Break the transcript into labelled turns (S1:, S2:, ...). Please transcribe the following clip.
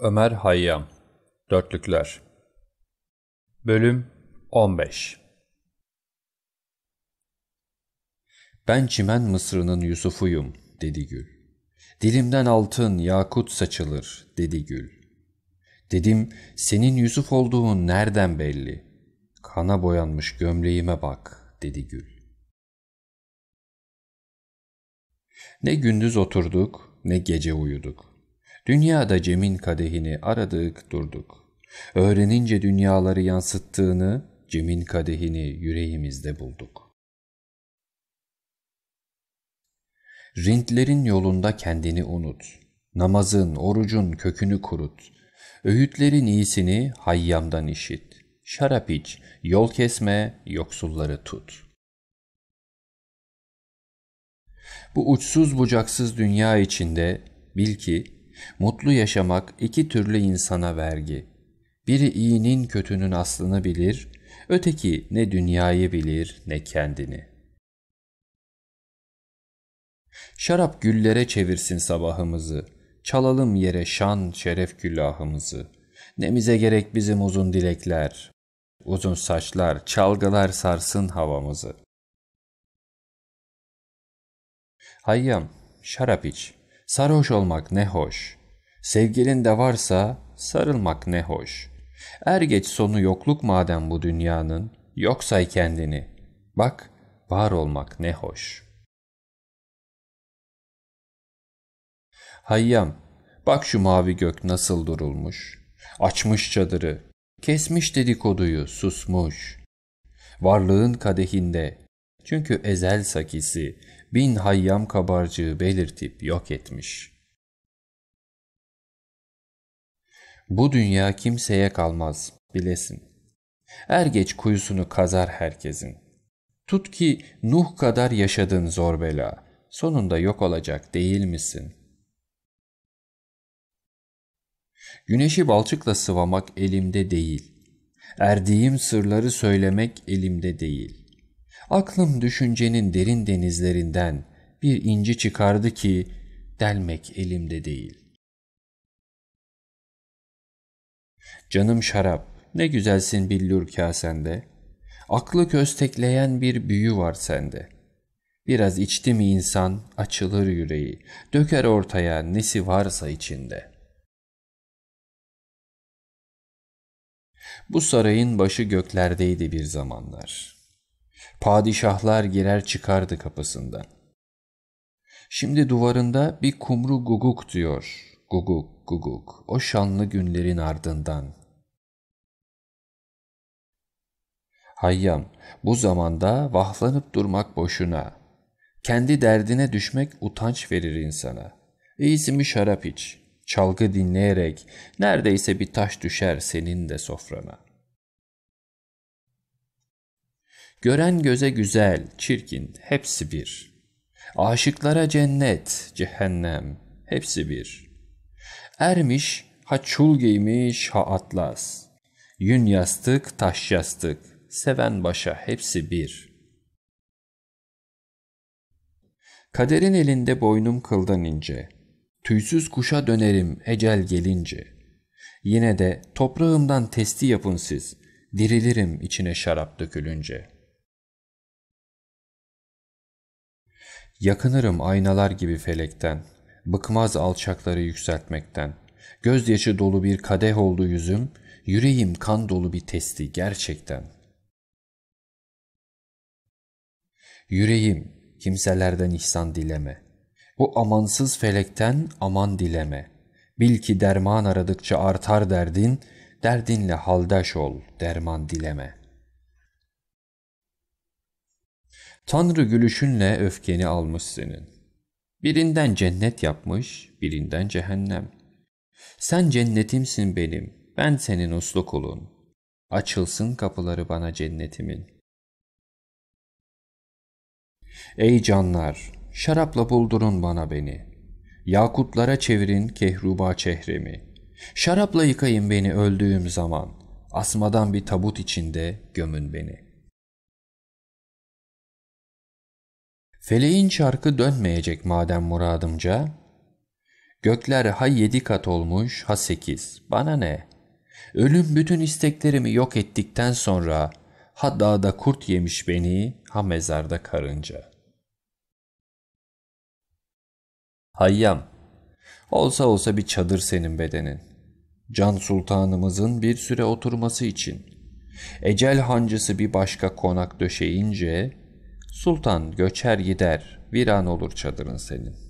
S1: Ömer Hayyam Dörtlükler Bölüm 15 Ben çimen Mısır'ının Yusuf'uyum dedi Gül. Dilimden altın, yakut saçılır dedi Gül. Dedim senin Yusuf olduğun nereden belli? Kana boyanmış gömleğime bak dedi Gül. Ne gündüz oturduk ne gece uyuduk. Dünyada Cem'in kadehini aradık durduk. Öğrenince dünyaları yansıttığını, Cem'in kadehini yüreğimizde bulduk. Rintlerin yolunda kendini unut. Namazın, orucun kökünü kurut. Öğütlerin iyisini hayyamdan işit. Şarap iç, yol kesme, yoksulları tut. Bu uçsuz bucaksız dünya içinde bil ki Mutlu yaşamak iki türlü insana vergi. Biri iyinin kötünün aslını bilir, öteki ne dünyayı bilir ne kendini. Şarap güllere çevirsin sabahımızı, çalalım yere şan şeref külahımızı. Nemize gerek bizim uzun dilekler, uzun saçlar, çalgılar sarsın havamızı. Hayyam, şarap iç, sarhoş olmak ne hoş.'' Sevgilin de varsa sarılmak ne hoş. Er geç sonu yokluk madem bu dünyanın, yok say kendini. Bak, var olmak ne hoş. Hayyam, bak şu mavi gök nasıl durulmuş. Açmış çadırı, kesmiş dedikoduyu, susmuş. Varlığın kadehinde, çünkü ezel sakisi, bin hayyam kabarcığı belirtip yok etmiş.'' Bu dünya kimseye kalmaz, bilesin. Er geç kuyusunu kazar herkesin. Tut ki Nuh kadar yaşadın zor bela, sonunda yok olacak değil misin? Güneşi balçıkla sıvamak elimde değil. Erdiğim sırları söylemek elimde değil. Aklım düşüncenin derin denizlerinden bir inci çıkardı ki delmek elimde değil. Canım şarap, ne güzelsin billur kasende. Aklı köstekleyen bir büyü var sende. Biraz içti mi insan, açılır yüreği. Döker ortaya nesi varsa içinde. Bu sarayın başı göklerdeydi bir zamanlar. Padişahlar girer çıkardı kapısından. Şimdi duvarında bir kumru guguk diyor. Guguk guguk o şanlı günlerin ardından. Hayyam, bu zamanda vahlanıp durmak boşuna. Kendi derdine düşmek utanç verir insana. İyisi bir şarap iç, çalgı dinleyerek neredeyse bir taş düşer senin de sofrana. Gören göze güzel, çirkin, hepsi bir. Aşıklara cennet, cehennem, hepsi bir. Ermiş, ha çul giymiş, ha atlas. Yün yastık, taş yastık seven başa hepsi bir. Kaderin elinde boynum kıldan ince, tüysüz kuşa dönerim ecel gelince. Yine de toprağımdan testi yapın siz, dirilirim içine şarap dökülünce. Yakınırım aynalar gibi felekten, bıkmaz alçakları yükseltmekten. Gözyaşı dolu bir kadeh oldu yüzüm, yüreğim kan dolu bir testi gerçekten.'' Yüreğim kimselerden ihsan dileme. Bu amansız felekten aman dileme. Bil ki derman aradıkça artar derdin, derdinle haldaş ol, derman dileme. Tanrı gülüşünle öfkeni almış senin. Birinden cennet yapmış, birinden cehennem. Sen cennetimsin benim, ben senin uslu kulun. Açılsın kapıları bana cennetimin.'' Ey canlar! Şarapla buldurun bana beni. Yakutlara çevirin kehruba çehremi. Şarapla yıkayın beni öldüğüm zaman. Asmadan bir tabut içinde gömün beni. Feleğin çarkı dönmeyecek madem muradımca. Gökler ha yedi kat olmuş ha sekiz. Bana ne? Ölüm bütün isteklerimi yok ettikten sonra Ha dağda kurt yemiş beni, ha mezarda karınca. Hayyam, olsa olsa bir çadır senin bedenin. Can sultanımızın bir süre oturması için. Ecel hancısı bir başka konak döşeyince, sultan göçer gider, viran olur çadırın senin.''